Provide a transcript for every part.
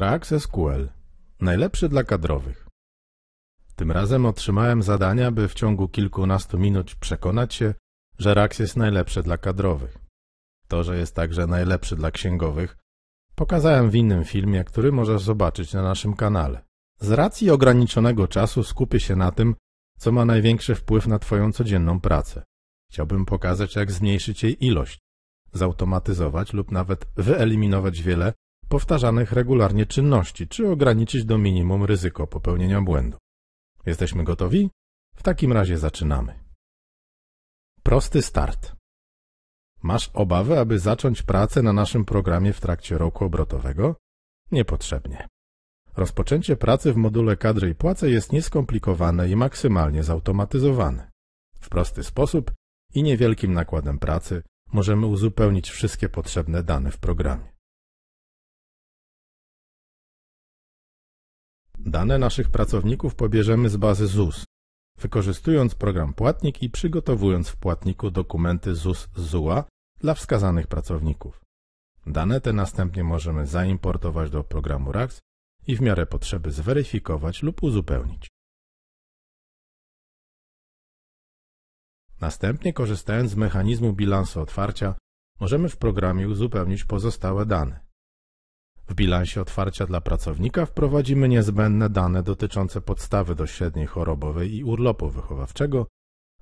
Rax SQL. Najlepszy dla kadrowych. Tym razem otrzymałem zadania, by w ciągu kilkunastu minut przekonać się, że Rax jest najlepszy dla kadrowych. To, że jest także najlepszy dla księgowych, pokazałem w innym filmie, który możesz zobaczyć na naszym kanale. Z racji ograniczonego czasu skupię się na tym, co ma największy wpływ na Twoją codzienną pracę. Chciałbym pokazać, jak zmniejszyć jej ilość, zautomatyzować lub nawet wyeliminować wiele, powtarzanych regularnie czynności, czy ograniczyć do minimum ryzyko popełnienia błędu. Jesteśmy gotowi? W takim razie zaczynamy. Prosty start. Masz obawy, aby zacząć pracę na naszym programie w trakcie roku obrotowego? Niepotrzebnie. Rozpoczęcie pracy w module kadry i płace jest nieskomplikowane i maksymalnie zautomatyzowane. W prosty sposób i niewielkim nakładem pracy możemy uzupełnić wszystkie potrzebne dane w programie. Dane naszych pracowników pobierzemy z bazy ZUS, wykorzystując program Płatnik i przygotowując w płatniku dokumenty ZUS-ZUA dla wskazanych pracowników. Dane te następnie możemy zaimportować do programu RAX i w miarę potrzeby zweryfikować lub uzupełnić. Następnie, korzystając z mechanizmu bilansu otwarcia, możemy w programie uzupełnić pozostałe dane. W bilansie otwarcia dla pracownika wprowadzimy niezbędne dane dotyczące podstawy do średniej chorobowej i urlopu wychowawczego,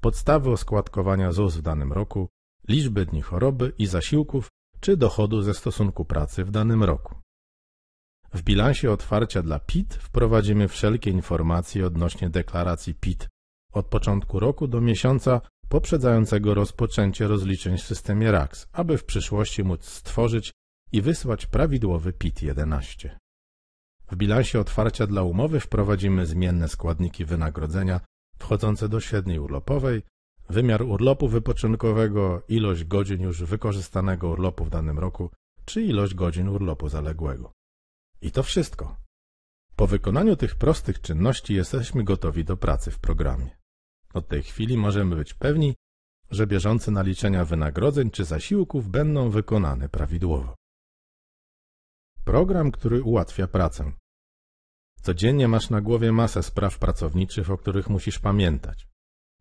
podstawy oskładkowania ZUS w danym roku, liczby dni choroby i zasiłków czy dochodu ze stosunku pracy w danym roku. W bilansie otwarcia dla PIT wprowadzimy wszelkie informacje odnośnie deklaracji PIT od początku roku do miesiąca poprzedzającego rozpoczęcie rozliczeń w systemie RAX, aby w przyszłości móc stworzyć i wysłać prawidłowy PIT-11. W bilansie otwarcia dla umowy wprowadzimy zmienne składniki wynagrodzenia wchodzące do średniej urlopowej, wymiar urlopu wypoczynkowego, ilość godzin już wykorzystanego urlopu w danym roku, czy ilość godzin urlopu zaległego. I to wszystko. Po wykonaniu tych prostych czynności jesteśmy gotowi do pracy w programie. Od tej chwili możemy być pewni, że bieżące naliczenia wynagrodzeń czy zasiłków będą wykonane prawidłowo. Program, który ułatwia pracę. Codziennie masz na głowie masę spraw pracowniczych, o których musisz pamiętać.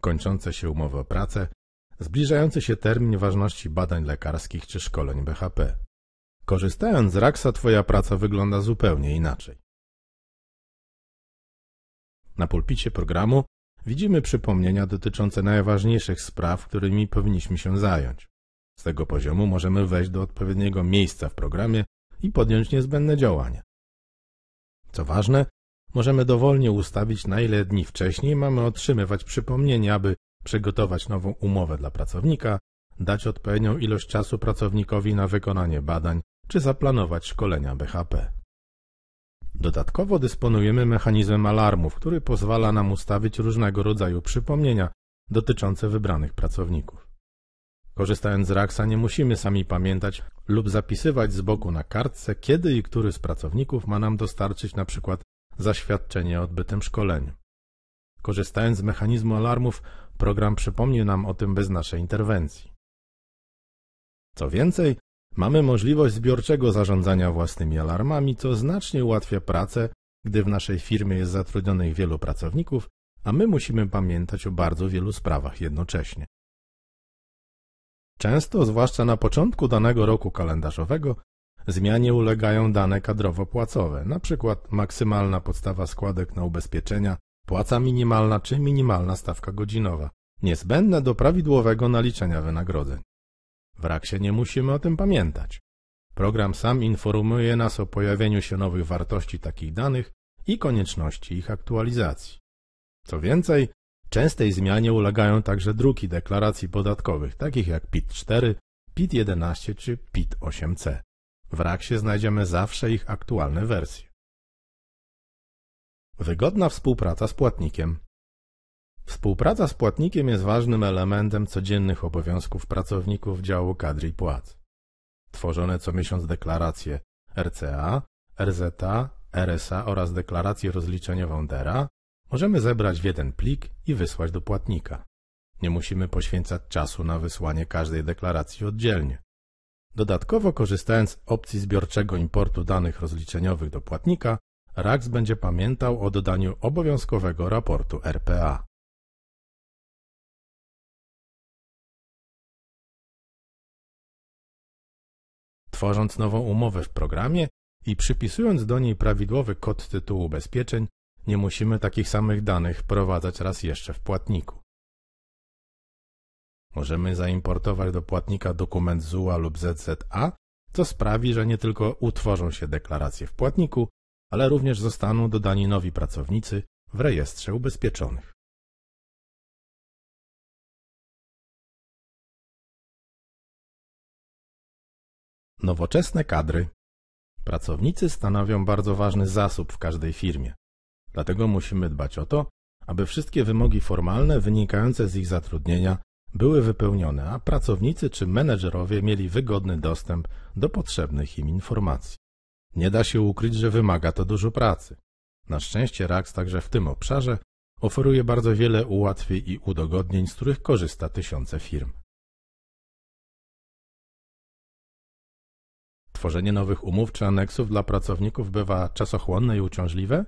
Kończące się umowy o pracę, zbliżający się termin ważności badań lekarskich czy szkoleń BHP. Korzystając z Raksa twoja praca wygląda zupełnie inaczej. Na pulpicie programu widzimy przypomnienia dotyczące najważniejszych spraw, którymi powinniśmy się zająć. Z tego poziomu możemy wejść do odpowiedniego miejsca w programie i podjąć niezbędne działania. Co ważne, możemy dowolnie ustawić na ile dni wcześniej mamy otrzymywać przypomnienie, aby przygotować nową umowę dla pracownika, dać odpowiednią ilość czasu pracownikowi na wykonanie badań czy zaplanować szkolenia BHP. Dodatkowo dysponujemy mechanizmem alarmów, który pozwala nam ustawić różnego rodzaju przypomnienia dotyczące wybranych pracowników. Korzystając z Raksa nie musimy sami pamiętać lub zapisywać z boku na kartce, kiedy i który z pracowników ma nam dostarczyć na przykład zaświadczenie o odbytym szkoleniu. Korzystając z mechanizmu alarmów, program przypomni nam o tym bez naszej interwencji. Co więcej, mamy możliwość zbiorczego zarządzania własnymi alarmami, co znacznie ułatwia pracę, gdy w naszej firmie jest zatrudnionych wielu pracowników, a my musimy pamiętać o bardzo wielu sprawach jednocześnie. Często, zwłaszcza na początku danego roku kalendarzowego, zmianie ulegają dane kadrowo-płacowe, np. maksymalna podstawa składek na ubezpieczenia, płaca minimalna czy minimalna stawka godzinowa, niezbędne do prawidłowego naliczenia wynagrodzeń. W RAKSie nie musimy o tym pamiętać. Program sam informuje nas o pojawieniu się nowych wartości takich danych i konieczności ich aktualizacji. Co więcej, Częstej zmianie ulegają także druki deklaracji podatkowych, takich jak PIT-4, PIT-11 czy PIT-8C. W RAKSie znajdziemy zawsze ich aktualne wersje. Wygodna współpraca z płatnikiem Współpraca z płatnikiem jest ważnym elementem codziennych obowiązków pracowników działu kadr i płac. Tworzone co miesiąc deklaracje RCA, RZA, RSA oraz deklarację rozliczeniową DERA Możemy zebrać w jeden plik i wysłać do płatnika. Nie musimy poświęcać czasu na wysłanie każdej deklaracji oddzielnie. Dodatkowo korzystając z opcji zbiorczego importu danych rozliczeniowych do płatnika, RAX będzie pamiętał o dodaniu obowiązkowego raportu RPA. Tworząc nową umowę w programie i przypisując do niej prawidłowy kod tytułu ubezpieczeń, nie musimy takich samych danych wprowadzać raz jeszcze w płatniku. Możemy zaimportować do płatnika dokument ZUA lub ZZA, co sprawi, że nie tylko utworzą się deklaracje w płatniku, ale również zostaną dodani nowi pracownicy w rejestrze ubezpieczonych. Nowoczesne kadry. Pracownicy stanowią bardzo ważny zasób w każdej firmie. Dlatego musimy dbać o to, aby wszystkie wymogi formalne wynikające z ich zatrudnienia były wypełnione, a pracownicy czy menedżerowie mieli wygodny dostęp do potrzebnych im informacji. Nie da się ukryć, że wymaga to dużo pracy. Na szczęście RAX także w tym obszarze oferuje bardzo wiele ułatwień i udogodnień, z których korzysta tysiące firm. Tworzenie nowych umów czy aneksów dla pracowników bywa czasochłonne i uciążliwe?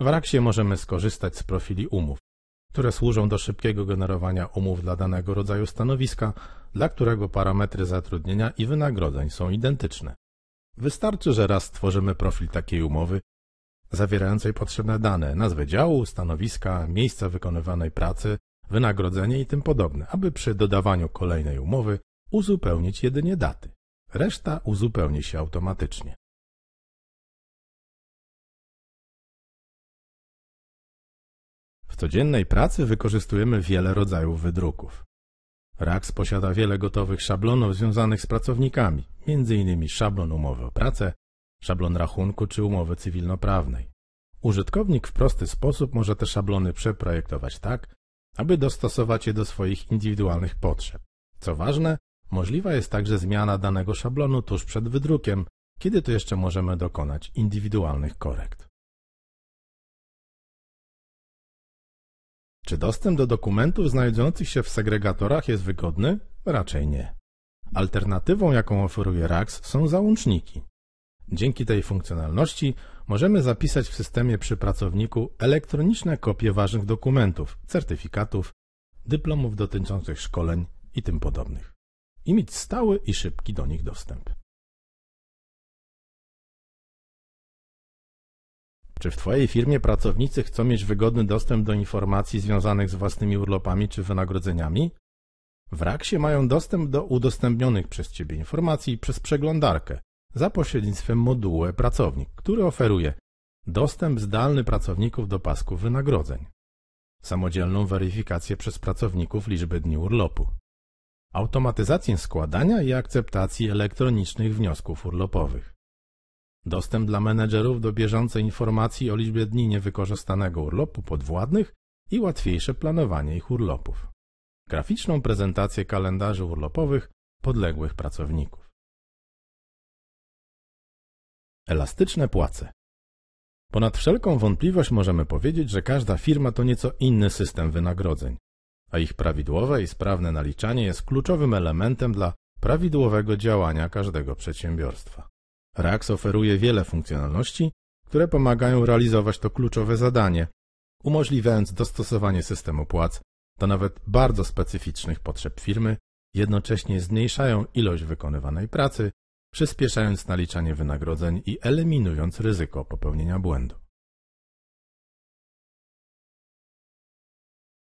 W Raksie możemy skorzystać z profili umów, które służą do szybkiego generowania umów dla danego rodzaju stanowiska, dla którego parametry zatrudnienia i wynagrodzeń są identyczne. Wystarczy, że raz stworzymy profil takiej umowy, zawierającej potrzebne dane, nazwę działu, stanowiska, miejsca wykonywanej pracy, wynagrodzenie i tym podobne, aby przy dodawaniu kolejnej umowy uzupełnić jedynie daty. Reszta uzupełni się automatycznie. codziennej pracy wykorzystujemy wiele rodzajów wydruków. RAX posiada wiele gotowych szablonów związanych z pracownikami, m.in. szablon umowy o pracę, szablon rachunku czy umowy cywilnoprawnej. Użytkownik w prosty sposób może te szablony przeprojektować tak, aby dostosować je do swoich indywidualnych potrzeb. Co ważne, możliwa jest także zmiana danego szablonu tuż przed wydrukiem, kiedy to jeszcze możemy dokonać indywidualnych korekt. Czy dostęp do dokumentów znajdujących się w segregatorach jest wygodny? Raczej nie. Alternatywą, jaką oferuje RAX są załączniki. Dzięki tej funkcjonalności możemy zapisać w systemie przy pracowniku elektroniczne kopie ważnych dokumentów, certyfikatów, dyplomów dotyczących szkoleń i tym podobnych i mieć stały i szybki do nich dostęp. Czy w Twojej firmie pracownicy chcą mieć wygodny dostęp do informacji związanych z własnymi urlopami czy wynagrodzeniami? W Raksie mają dostęp do udostępnionych przez Ciebie informacji przez przeglądarkę za pośrednictwem modułu e-pracownik, który oferuje dostęp zdalny pracowników do pasków wynagrodzeń, samodzielną weryfikację przez pracowników liczby dni urlopu, automatyzację składania i akceptacji elektronicznych wniosków urlopowych, Dostęp dla menedżerów do bieżącej informacji o liczbie dni niewykorzystanego urlopu podwładnych i łatwiejsze planowanie ich urlopów. Graficzną prezentację kalendarzy urlopowych podległych pracowników. Elastyczne płace. Ponad wszelką wątpliwość możemy powiedzieć, że każda firma to nieco inny system wynagrodzeń, a ich prawidłowe i sprawne naliczanie jest kluczowym elementem dla prawidłowego działania każdego przedsiębiorstwa. Rax oferuje wiele funkcjonalności, które pomagają realizować to kluczowe zadanie, umożliwiając dostosowanie systemu płac do nawet bardzo specyficznych potrzeb firmy, jednocześnie zmniejszają ilość wykonywanej pracy, przyspieszając naliczanie wynagrodzeń i eliminując ryzyko popełnienia błędu.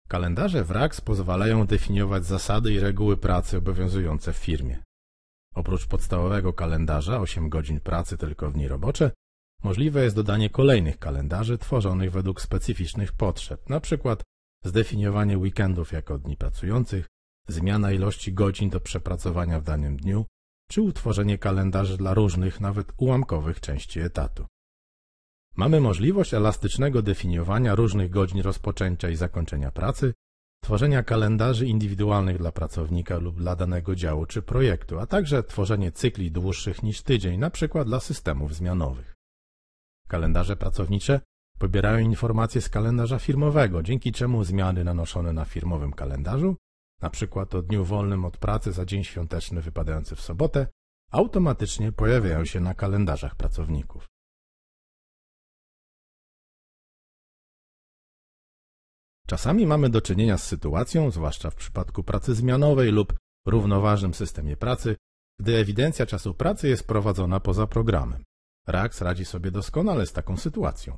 Kalendarze w Rax pozwalają definiować zasady i reguły pracy obowiązujące w firmie. Oprócz podstawowego kalendarza 8 godzin pracy tylko w dni robocze, możliwe jest dodanie kolejnych kalendarzy tworzonych według specyficznych potrzeb, np. zdefiniowanie weekendów jako dni pracujących, zmiana ilości godzin do przepracowania w danym dniu, czy utworzenie kalendarzy dla różnych, nawet ułamkowych części etatu. Mamy możliwość elastycznego definiowania różnych godzin rozpoczęcia i zakończenia pracy, tworzenia kalendarzy indywidualnych dla pracownika lub dla danego działu czy projektu, a także tworzenie cykli dłuższych niż tydzień, np. dla systemów zmianowych. Kalendarze pracownicze pobierają informacje z kalendarza firmowego, dzięki czemu zmiany nanoszone na firmowym kalendarzu, np. o dniu wolnym od pracy za dzień świąteczny wypadający w sobotę, automatycznie pojawiają się na kalendarzach pracowników. Czasami mamy do czynienia z sytuacją, zwłaszcza w przypadku pracy zmianowej lub równoważnym systemie pracy, gdy ewidencja czasu pracy jest prowadzona poza programem. RAX radzi sobie doskonale z taką sytuacją.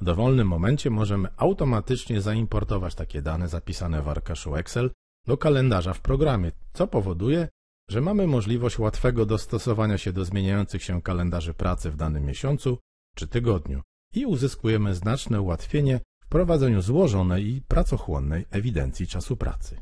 W dowolnym momencie możemy automatycznie zaimportować takie dane zapisane w arkaszu Excel do kalendarza w programie, co powoduje, że mamy możliwość łatwego dostosowania się do zmieniających się kalendarzy pracy w danym miesiącu czy tygodniu i uzyskujemy znaczne ułatwienie w prowadzeniu złożonej i pracochłonnej ewidencji czasu pracy.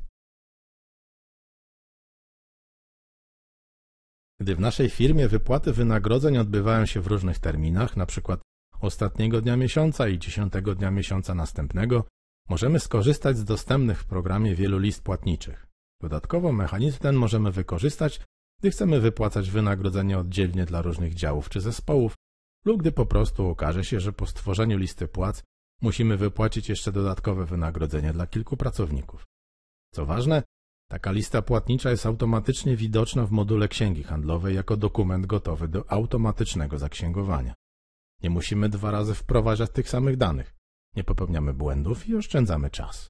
Gdy w naszej firmie wypłaty wynagrodzeń odbywają się w różnych terminach, np. ostatniego dnia miesiąca i dziesiątego dnia miesiąca następnego, możemy skorzystać z dostępnych w programie wielu list płatniczych. Dodatkowo mechanizm ten możemy wykorzystać, gdy chcemy wypłacać wynagrodzenie oddzielnie dla różnych działów czy zespołów lub gdy po prostu okaże się, że po stworzeniu listy płac Musimy wypłacić jeszcze dodatkowe wynagrodzenie dla kilku pracowników. Co ważne, taka lista płatnicza jest automatycznie widoczna w module księgi handlowej jako dokument gotowy do automatycznego zaksięgowania. Nie musimy dwa razy wprowadzać tych samych danych. Nie popełniamy błędów i oszczędzamy czas.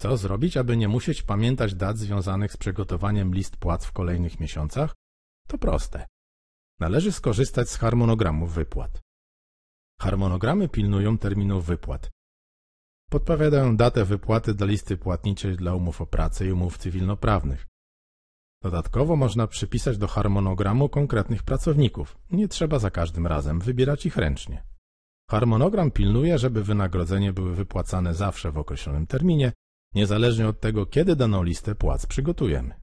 Co zrobić, aby nie musieć pamiętać dat związanych z przygotowaniem list płac w kolejnych miesiącach? To proste. Należy skorzystać z harmonogramów wypłat. Harmonogramy pilnują terminów wypłat. Podpowiadają datę wypłaty dla listy płatniczej dla umów o pracę i umów cywilnoprawnych. Dodatkowo można przypisać do harmonogramu konkretnych pracowników. Nie trzeba za każdym razem wybierać ich ręcznie. Harmonogram pilnuje, żeby wynagrodzenie były wypłacane zawsze w określonym terminie, niezależnie od tego, kiedy daną listę płac przygotujemy.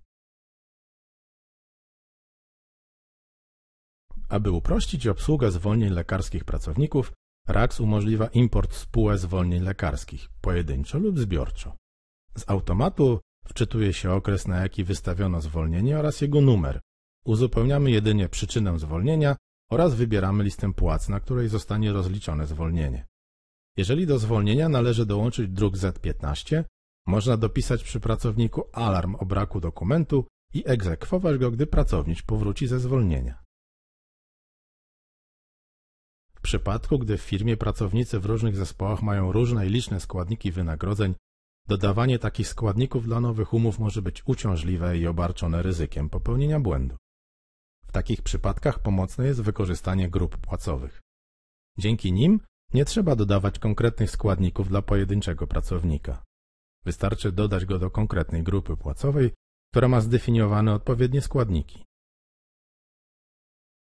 Aby uprościć obsługę zwolnień lekarskich pracowników, RAX umożliwia import z zwolnień lekarskich, pojedynczo lub zbiorczo. Z automatu wczytuje się okres, na jaki wystawiono zwolnienie oraz jego numer. Uzupełniamy jedynie przyczynę zwolnienia oraz wybieramy listę płac, na której zostanie rozliczone zwolnienie. Jeżeli do zwolnienia należy dołączyć druk Z15, można dopisać przy pracowniku alarm o braku dokumentu i egzekwować go, gdy pracownik powróci ze zwolnienia przypadku, gdy w firmie pracownicy w różnych zespołach mają różne i liczne składniki wynagrodzeń, dodawanie takich składników dla nowych umów może być uciążliwe i obarczone ryzykiem popełnienia błędu. W takich przypadkach pomocne jest wykorzystanie grup płacowych. Dzięki nim nie trzeba dodawać konkretnych składników dla pojedynczego pracownika. Wystarczy dodać go do konkretnej grupy płacowej, która ma zdefiniowane odpowiednie składniki.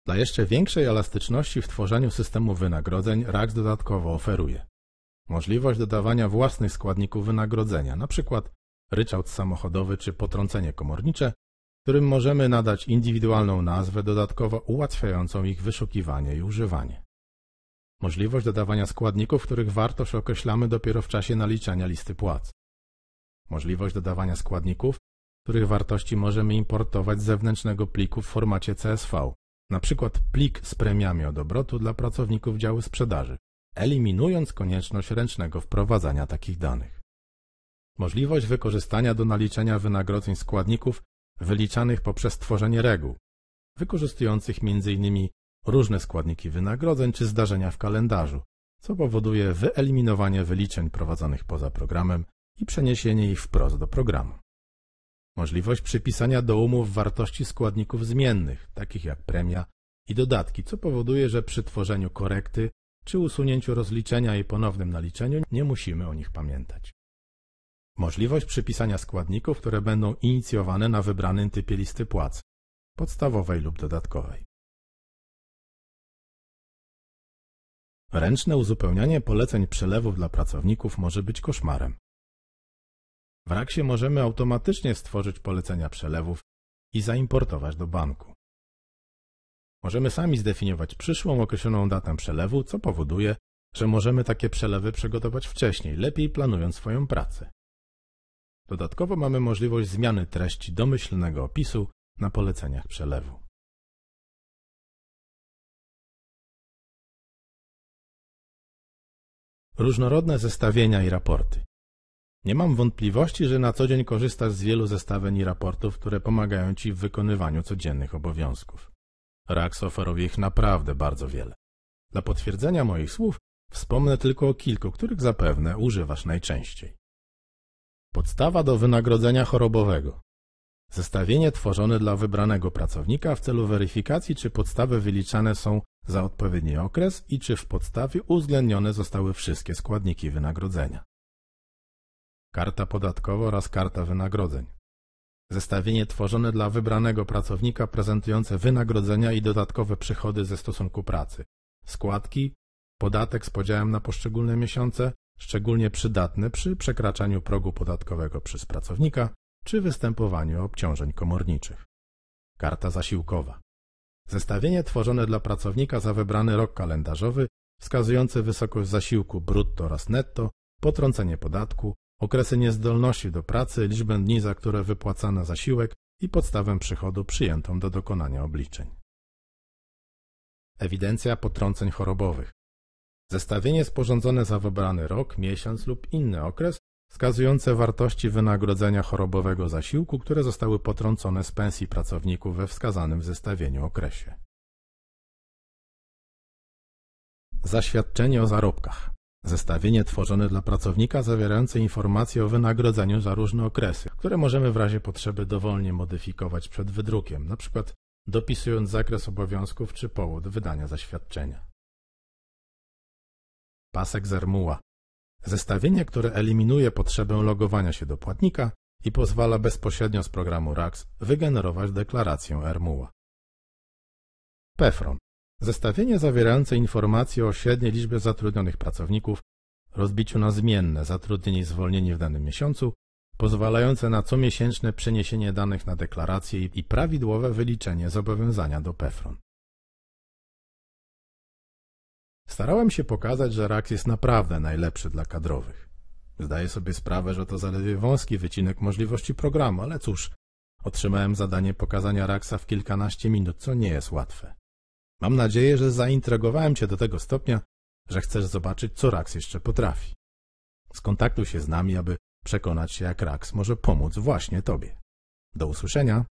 Dla jeszcze większej elastyczności w tworzeniu systemu wynagrodzeń RAX dodatkowo oferuje możliwość dodawania własnych składników wynagrodzenia, np. ryczałt samochodowy czy potrącenie komornicze, którym możemy nadać indywidualną nazwę dodatkowo ułatwiającą ich wyszukiwanie i używanie. Możliwość dodawania składników, których wartość określamy dopiero w czasie naliczania listy płac. Możliwość dodawania składników, których wartości możemy importować z zewnętrznego pliku w formacie CSV, na przykład plik z premiami od obrotu dla pracowników działu sprzedaży, eliminując konieczność ręcznego wprowadzania takich danych. Możliwość wykorzystania do naliczenia wynagrodzeń składników wyliczanych poprzez tworzenie reguł, wykorzystujących m.in. różne składniki wynagrodzeń czy zdarzenia w kalendarzu, co powoduje wyeliminowanie wyliczeń prowadzonych poza programem i przeniesienie ich wprost do programu. Możliwość przypisania do umów wartości składników zmiennych, takich jak premia i dodatki, co powoduje, że przy tworzeniu korekty czy usunięciu rozliczenia i ponownym naliczeniu nie musimy o nich pamiętać. Możliwość przypisania składników, które będą inicjowane na wybranym typie listy płac, podstawowej lub dodatkowej. Ręczne uzupełnianie poleceń przelewów dla pracowników może być koszmarem. W Raksie możemy automatycznie stworzyć polecenia przelewów i zaimportować do banku. Możemy sami zdefiniować przyszłą określoną datę przelewu, co powoduje, że możemy takie przelewy przygotować wcześniej, lepiej planując swoją pracę. Dodatkowo mamy możliwość zmiany treści domyślnego opisu na poleceniach przelewu. Różnorodne zestawienia i raporty. Nie mam wątpliwości, że na co dzień korzystasz z wielu zestawień i raportów, które pomagają Ci w wykonywaniu codziennych obowiązków. Rax oferuje ich naprawdę bardzo wiele. Dla potwierdzenia moich słów wspomnę tylko o kilku, których zapewne używasz najczęściej. Podstawa do wynagrodzenia chorobowego. Zestawienie tworzone dla wybranego pracownika w celu weryfikacji, czy podstawy wyliczane są za odpowiedni okres i czy w podstawie uwzględnione zostały wszystkie składniki wynagrodzenia karta podatkowa oraz karta wynagrodzeń. Zestawienie tworzone dla wybranego pracownika prezentujące wynagrodzenia i dodatkowe przychody ze stosunku pracy, składki, podatek z podziałem na poszczególne miesiące, szczególnie przydatny przy przekraczaniu progu podatkowego przez pracownika czy występowaniu obciążeń komorniczych. Karta zasiłkowa. Zestawienie tworzone dla pracownika za wybrany rok kalendarzowy wskazujące wysokość zasiłku brutto oraz netto, potrącenie podatku, okresy niezdolności do pracy, liczbę dni, za które wypłacano zasiłek i podstawę przychodu przyjętą do dokonania obliczeń. Ewidencja potrąceń chorobowych. Zestawienie sporządzone za wybrany rok, miesiąc lub inny okres wskazujące wartości wynagrodzenia chorobowego zasiłku, które zostały potrącone z pensji pracowników we wskazanym w zestawieniu okresie. Zaświadczenie o zarobkach. Zestawienie tworzone dla pracownika zawierające informacje o wynagrodzeniu za różne okresy, które możemy w razie potrzeby dowolnie modyfikować przed wydrukiem, np. dopisując zakres obowiązków czy powód wydania zaświadczenia. Pasek Zermuła Zestawienie, które eliminuje potrzebę logowania się do płatnika i pozwala bezpośrednio z programu RAX wygenerować deklarację ERMUA. PEFRON Zestawienie zawierające informacje o średniej liczbie zatrudnionych pracowników, rozbiciu na zmienne zatrudnienie i zwolnienie w danym miesiącu, pozwalające na comiesięczne przeniesienie danych na deklarację i prawidłowe wyliczenie zobowiązania do PEFRON. Starałem się pokazać, że RAX jest naprawdę najlepszy dla kadrowych. Zdaję sobie sprawę, że to zaledwie wąski wycinek możliwości programu, ale cóż, otrzymałem zadanie pokazania RAXa w kilkanaście minut, co nie jest łatwe. Mam nadzieję, że zaintrygowałem cię do tego stopnia, że chcesz zobaczyć, co Rax jeszcze potrafi. Skontaktuj się z nami, aby przekonać się, jak Rax może pomóc właśnie tobie. Do usłyszenia!